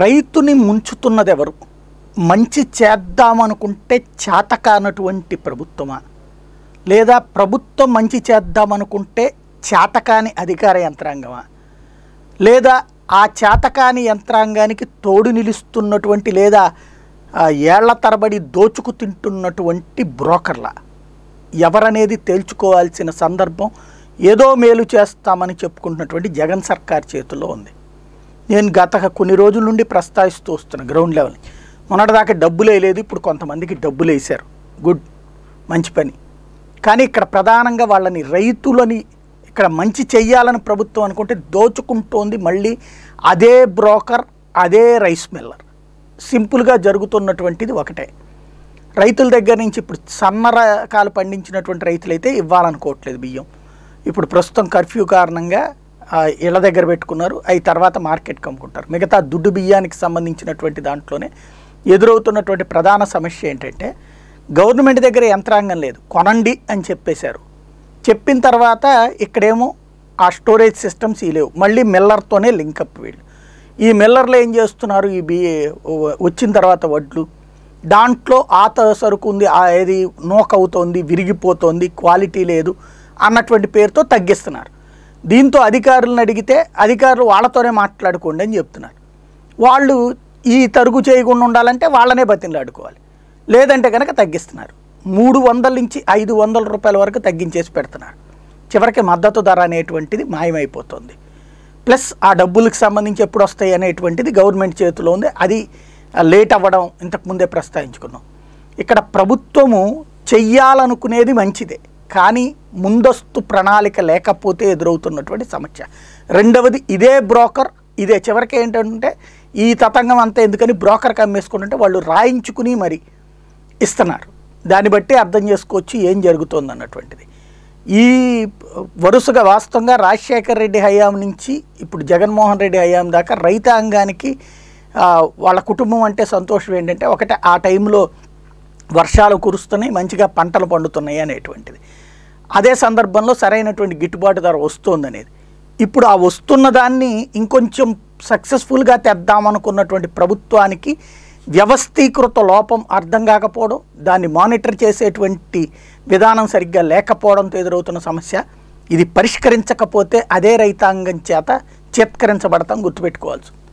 రైతుని ముంచుతున్నది ఎవరు మంచి చేద్దామనుకుంటే కానటువంటి ప్రభుత్వమా లేదా ప్రభుత్వం మంచి చేద్దామనుకుంటే చేతకాని అధికార యంత్రాంగమా లేదా ఆ చేతకాని యంత్రాంగానికి తోడు నిలుస్తున్నటువంటి లేదా ఏళ్ల తరబడి దోచుకు తింటున్నటువంటి బ్రోకర్ల ఎవరనేది తేల్చుకోవాల్సిన సందర్భం ఏదో మేలు చేస్తామని చెప్పుకుంటున్నటువంటి జగన్ సర్కార్ చేతిలో ఉంది నేను గత కొన్ని రోజుల నుండి ప్రస్తావిస్తూ వస్తున్నాను గ్రౌండ్ లెవెల్ మొన్నటిదాకా డబ్బులు వేయలేదు ఇప్పుడు కొంతమందికి డబ్బులు వేశారు గుడ్ మంచి పని కానీ ఇక్కడ ప్రధానంగా వాళ్ళని రైతులని ఇక్కడ మంచి చెయ్యాలని ప్రభుత్వం అనుకుంటే దోచుకుంటోంది మళ్ళీ అదే బ్రోకర్ అదే రైస్ మిల్లర్ సింపుల్గా జరుగుతున్నటువంటిది ఒకటే రైతుల దగ్గర నుంచి ఇప్పుడు సన్న రకాలు పండించినటువంటి రైతులైతే ఇవ్వాలనుకోవట్లేదు బియ్యం ఇప్పుడు ప్రస్తుతం కర్ఫ్యూ కారణంగా ఇళ్ళ దగ్గర పెట్టుకున్నారు అవి తర్వాత మార్కెట్కి అమ్ముకుంటారు మిగతా దుడ్డు బియ్యానికి సంబంధించినటువంటి దాంట్లోనే ఎదురవుతున్నటువంటి ప్రధాన సమస్య ఏంటంటే గవర్నమెంట్ దగ్గర యంత్రాంగం లేదు కొనండి అని చెప్పేశారు చెప్పిన తర్వాత ఇక్కడేమో ఆ స్టోరేజ్ సిస్టమ్స్ ఈ లేవు మళ్ళీ మిల్లర్తోనే లింకప్ వీళ్ళు ఈ మిల్లర్లు ఏం చేస్తున్నారు ఈ బి వచ్చిన తర్వాత వడ్లు దాంట్లో ఆత సరుకు ఉంది ఏది నోకవుతోంది విరిగిపోతుంది క్వాలిటీ లేదు అన్నటువంటి పేరుతో తగ్గిస్తున్నారు దీంతో అధికారులను అడిగితే అధికారులు వాళ్ళతోనే మాట్లాడుకోండి అని చెప్తున్నారు వాళ్ళు ఈ తరుగు చేయకుండా ఉండాలంటే వాళ్ళనే బతిలాడుకోవాలి లేదంటే కనుక తగ్గిస్తున్నారు మూడు వందల నుంచి ఐదు వందల రూపాయల వరకు తగ్గించేసి పెడుతున్నారు చివరికి మద్దతు ధర అనేటువంటిది మాయమైపోతుంది ప్లస్ ఆ డబ్బులకు సంబంధించి ఎప్పుడు వస్తాయి అనేటువంటిది గవర్నమెంట్ చేతిలో ఉంది అది లేట్ అవ్వడం ఇంతకుముందే ప్రస్తావించుకున్నాం ఇక్కడ ప్రభుత్వము చెయ్యాలనుకునేది మంచిదే కానీ ముందస్తు ప్రణాళిక లేకపోతే ఎదురవుతున్నటువంటి సమస్య రెండవది ఇదే బ్రోకర్ ఇదే చివరికి ఏంటంటే ఈ తతంగం అంతా ఎందుకని బ్రోకర్కి అమ్మేసుకుంటుంటే వాళ్ళు రాయించుకుని మరి ఇస్తున్నారు దాన్ని బట్టి అర్థం చేసుకోవచ్చు ఏం జరుగుతుంది అన్నటువంటిది ఈ వరుసగా వాస్తవంగా రాజశేఖర్ రెడ్డి హయాం నుంచి ఇప్పుడు జగన్మోహన్ రెడ్డి హయాం దాకా రైతాంగానికి వాళ్ళ కుటుంబం అంటే సంతోషం ఏంటంటే ఒకటే ఆ టైంలో వర్షాలు కురుస్తున్నాయి మంచిగా పంటలు పండుతున్నాయి అనేటువంటిది అదే సందర్భంలో సరైనటువంటి గిట్టుబాటు ధర వస్తుందనేది ఇప్పుడు ఆ వస్తున్న దాన్ని ఇంకొంచెం సక్సెస్ఫుల్గా తెద్దామనుకున్నటువంటి ప్రభుత్వానికి వ్యవస్థీకృత లోపం అర్థం కాకపోవడం దాన్ని మానిటర్ చేసేటువంటి విధానం సరిగ్గా లేకపోవడంతో ఎదురవుతున్న సమస్య ఇది పరిష్కరించకపోతే అదే రైతాంగం చేత చేత్కరించబడతాం గుర్తుపెట్టుకోవాల్సి